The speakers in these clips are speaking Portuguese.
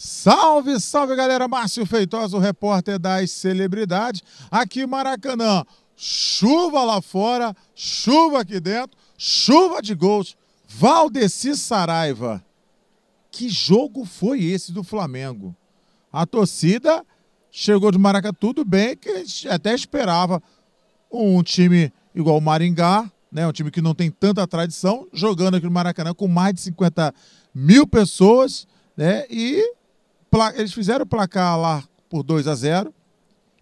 Salve, salve galera, Márcio Feitosa, o repórter das celebridades, aqui em Maracanã. Chuva lá fora, chuva aqui dentro, chuva de gols. Valdeci Saraiva. Que jogo foi esse do Flamengo? A torcida chegou de Maracanã, tudo bem, que até esperava um time igual o Maringá, né, um time que não tem tanta tradição, jogando aqui no Maracanã com mais de 50 mil pessoas, né, e eles fizeram o placar lá por 2 a 0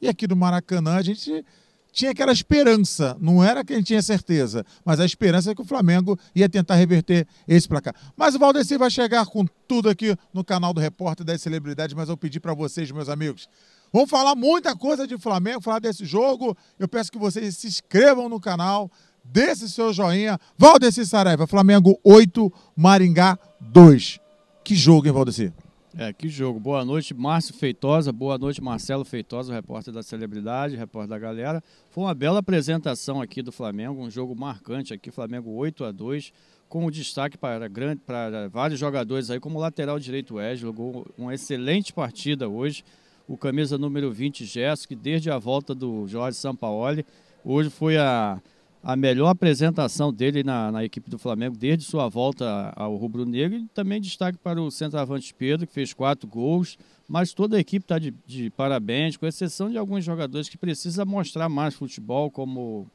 e aqui no Maracanã a gente tinha aquela esperança, não era que a gente tinha certeza, mas a esperança é que o Flamengo ia tentar reverter esse placar. Mas o Valdeci vai chegar com tudo aqui no canal do Repórter das Celebridades, mas eu pedi para vocês, meus amigos, vamos falar muita coisa de Flamengo, falar desse jogo, eu peço que vocês se inscrevam no canal, dê esse seu joinha. Valdeci Saraiva, Flamengo 8, Maringá 2. Que jogo, hein, Valdeci? É, que jogo. Boa noite, Márcio Feitosa. Boa noite, Marcelo Feitosa, repórter da celebridade, repórter da galera. Foi uma bela apresentação aqui do Flamengo, um jogo marcante aqui, Flamengo 8 a 2 com o destaque para, grande, para vários jogadores aí, como o lateral direito Wesley, jogou uma excelente partida hoje. O camisa número 20, Gerson, que desde a volta do Jorge Sampaoli, hoje foi a a melhor apresentação dele na, na, equipe do Flamengo desde sua volta ao Rubro Negro. E também destaque para o centroavante Pedro, que fez quatro gols. Mas toda a equipe está de, de, parabéns, com exceção de alguns jogadores que precisa mostrar mais futebol, como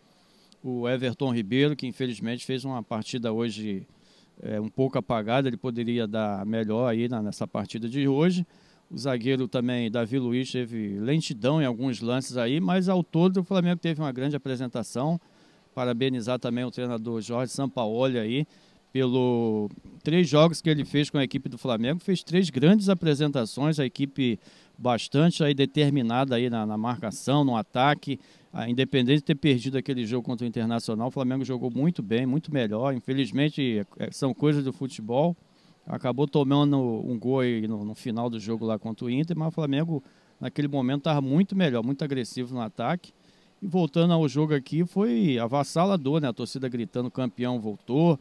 o Everton Ribeiro, que infelizmente fez uma partida hoje é, um pouco apagada. Ele poderia dar melhor aí na, nessa partida de hoje. O zagueiro também, Davi Luiz, teve lentidão em alguns lances aí, mas ao todo o Flamengo teve uma grande apresentação. Parabenizar também o treinador Jorge Sampaoli aí pelo três jogos que ele fez com a equipe do Flamengo, fez três grandes apresentações, a equipe bastante aí determinada aí na, na marcação, no ataque, a independente de ter perdido aquele jogo contra o Internacional, o Flamengo jogou muito bem, muito melhor, infelizmente é, é, são coisas do futebol, acabou tomando um gol aí no, no final do jogo lá contra o Inter, mas o Flamengo naquele momento estava muito melhor, muito agressivo no ataque, e voltando ao jogo aqui, foi avassalador, né? A torcida gritando, campeão voltou.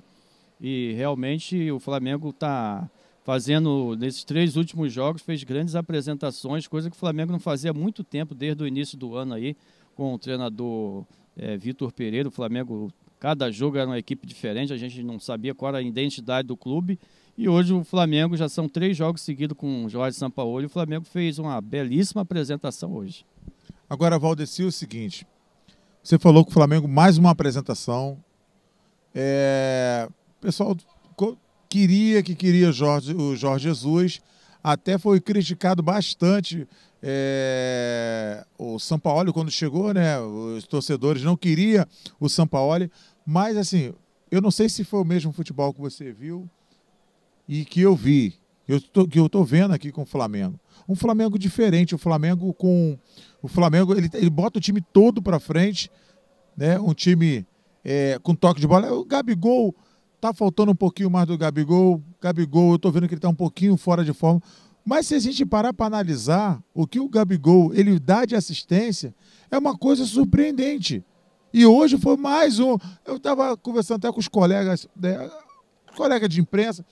E realmente o Flamengo está fazendo, nesses três últimos jogos, fez grandes apresentações, coisa que o Flamengo não fazia há muito tempo, desde o início do ano aí, com o treinador é, Vitor Pereira. O Flamengo, cada jogo era uma equipe diferente, a gente não sabia qual era a identidade do clube. E hoje o Flamengo já são três jogos seguidos com o Jorge Sampaoli. O Flamengo fez uma belíssima apresentação hoje. Agora, Valdeci, o seguinte. Você falou que o Flamengo, mais uma apresentação. É... O pessoal queria que queria Jorge, o Jorge Jesus. Até foi criticado bastante é... o Sampaoli quando chegou, né? Os torcedores não queriam o Sampaoli. Mas, assim, eu não sei se foi o mesmo futebol que você viu e que eu vi eu tô, que eu estou vendo aqui com o Flamengo. Um Flamengo diferente, o um Flamengo com o Flamengo ele, ele bota o time todo para frente, né? Um time é, com toque de bola. O Gabigol tá faltando um pouquinho mais do Gabigol. Gabigol, eu estou vendo que ele está um pouquinho fora de forma. Mas se a gente parar para analisar o que o Gabigol ele dá de assistência, é uma coisa surpreendente. E hoje foi mais um. Eu estava conversando até com os colegas, né, colega de imprensa,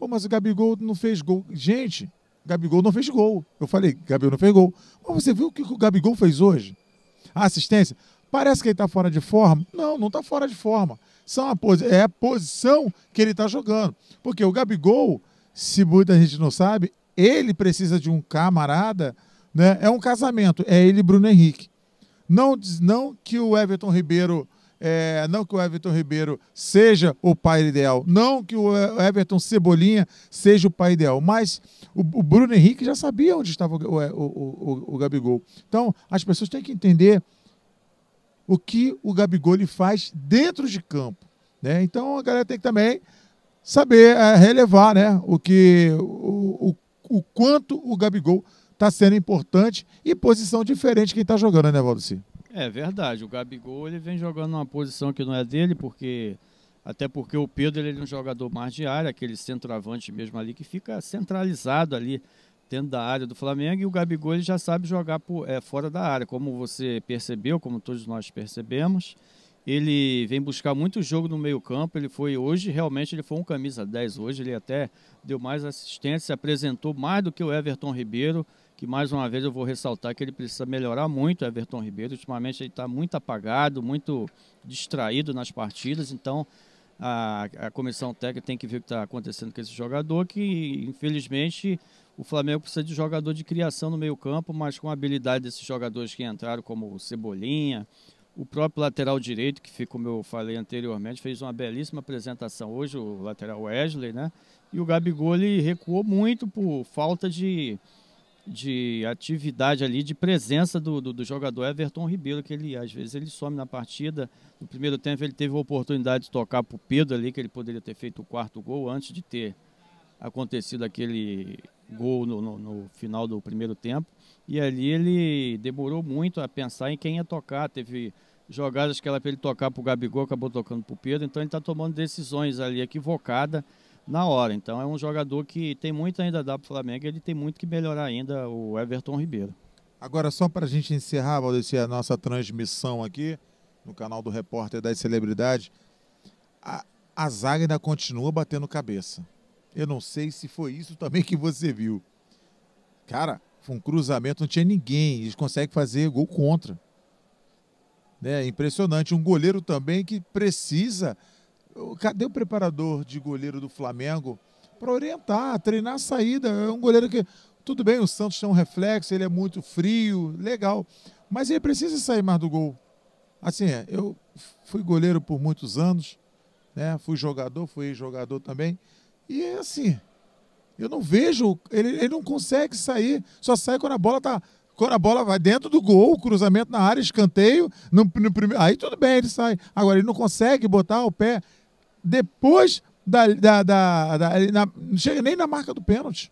Pô, mas o Gabigol não fez gol. Gente, Gabigol não fez gol. Eu falei, Gabigol não fez gol. Mas você viu o que o Gabigol fez hoje? A assistência? Parece que ele está fora de forma. Não, não está fora de forma. São a posi é a posição que ele está jogando. Porque o Gabigol, se muita gente não sabe, ele precisa de um camarada, né? É um casamento. É ele e Bruno Henrique. Não, não que o Everton Ribeiro é, não que o Everton Ribeiro seja o pai ideal, não que o Everton Cebolinha seja o pai ideal, mas o, o Bruno Henrique já sabia onde estava o, o, o, Gabigol. Então, as pessoas têm que entender o que o Gabigol lhe faz dentro de campo. Né? Então, a galera tem que também saber é, relevar né? o, que, o, o, quanto o Gabigol está sendo importante e posição diferente quem está jogando, né, Valdeci? É verdade, o Gabigol ele vem jogando numa posição que não é dele, porque até porque o Pedro ele é um jogador mais de área, aquele centroavante mesmo ali que fica centralizado ali dentro da área do Flamengo e o Gabigol ele já sabe jogar por, é, fora da área, como você percebeu, como todos nós percebemos. Ele vem buscar muito jogo no meio-campo. Ele foi hoje, realmente, ele foi um camisa 10 hoje. Ele até deu mais assistência, se apresentou mais do que o Everton Ribeiro que mais uma vez eu vou ressaltar que ele precisa melhorar muito, Everton Ribeiro. Ultimamente ele está muito apagado, muito distraído nas partidas, então a, a comissão técnica tem que ver o que está acontecendo com esse jogador, que infelizmente o Flamengo precisa de jogador de criação no meio-campo, mas com a habilidade desses jogadores que entraram, como o Cebolinha, o próprio lateral direito, que como eu falei anteriormente, fez uma belíssima apresentação hoje, o lateral Wesley, né? E o Gabigol ele recuou muito por falta de de atividade ali, de presença do, do, do, jogador Everton Ribeiro, que ele às vezes ele some na partida. No primeiro tempo ele teve a oportunidade de tocar para o Pedro ali, que ele poderia ter feito o quarto gol antes de ter acontecido aquele gol no, no, no final do primeiro tempo. E ali ele demorou muito a pensar em quem ia tocar. Teve jogadas que era para ele tocar para o Gabigol, acabou tocando para o Pedro. Então ele está tomando decisões ali equivocada na hora. Então é um jogador que tem muito ainda a dar para o Flamengo, ele tem muito que melhorar ainda o Everton Ribeiro. Agora, só para a gente encerrar, Valdecir, a nossa transmissão aqui no canal do Repórter das Celebridades, a, a zaga ainda continua batendo cabeça. Eu não sei se foi isso também que você viu. Cara, foi um cruzamento, não tinha ninguém. Eles conseguem fazer gol contra. Né, é né? impressionante. Um goleiro também que precisa cadê o preparador de goleiro do Flamengo para orientar, treinar a saída? É um goleiro que, tudo bem, o Santos tem um reflexo, ele é muito frio, legal, mas ele precisa sair mais do gol. Assim, é, eu fui goleiro por muitos anos, né? fui jogador, fui jogador também, e é assim, eu não vejo, ele, ele não consegue sair, só sai quando a bola tá quando a bola vai dentro do gol, cruzamento na área, escanteio, no, no, aí tudo bem, ele sai. Agora, ele não consegue botar o pé depois da. da, da, da na, não chega nem na marca do pênalti.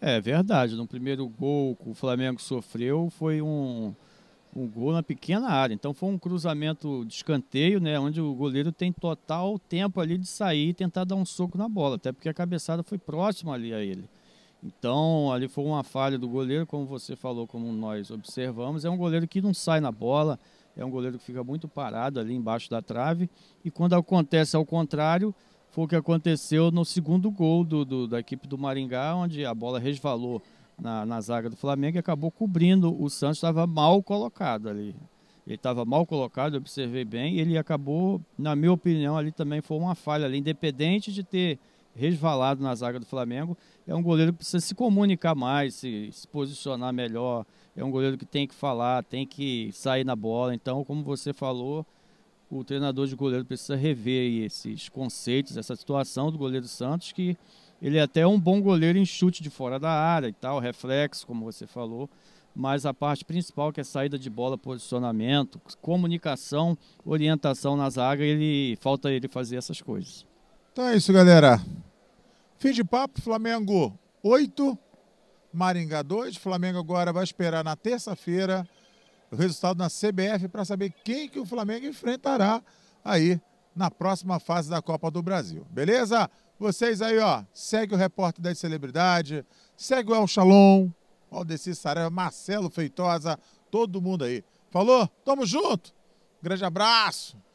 É verdade. No primeiro gol que o Flamengo sofreu foi um, um gol na pequena área. Então foi um cruzamento de escanteio, né? Onde o goleiro tem total tempo ali de sair e tentar dar um soco na bola. Até porque a cabeçada foi próxima ali a ele. Então, ali foi uma falha do goleiro, como você falou, como nós observamos. É um goleiro que não sai na bola, é um goleiro que fica muito parado ali embaixo da trave. E quando acontece ao contrário, foi o que aconteceu no segundo gol do, do da equipe do Maringá, onde a bola resvalou na, na zaga do Flamengo e acabou cobrindo. O Santos estava mal colocado ali. Ele estava mal colocado, observei bem, e ele acabou, na minha opinião, ali também foi uma falha ali, independente de ter resvalado na zaga do Flamengo. É um goleiro que precisa se comunicar mais, se, se posicionar melhor, é um goleiro que tem que falar, tem que sair na bola. Então, como você falou, o treinador de goleiro precisa rever esses conceitos, essa situação do goleiro Santos, que ele é até um bom goleiro em chute de fora da área e tal, reflexo, como você falou. Mas a parte principal, que é saída de bola, posicionamento, comunicação, orientação na zaga, ele falta ele fazer essas coisas. Então é isso, galera. Fim de papo, Flamengo 8, Maringá 2. O Flamengo agora vai esperar na terça-feira o resultado na CBF para saber quem que o Flamengo enfrentará aí na próxima fase da Copa do Brasil. Beleza? Vocês aí, ó, segue o repórter da celebridade, segue o El Shalom, Aldeci Saraiva, Marcelo Feitosa, todo mundo aí. Falou? Tamo junto. Grande abraço.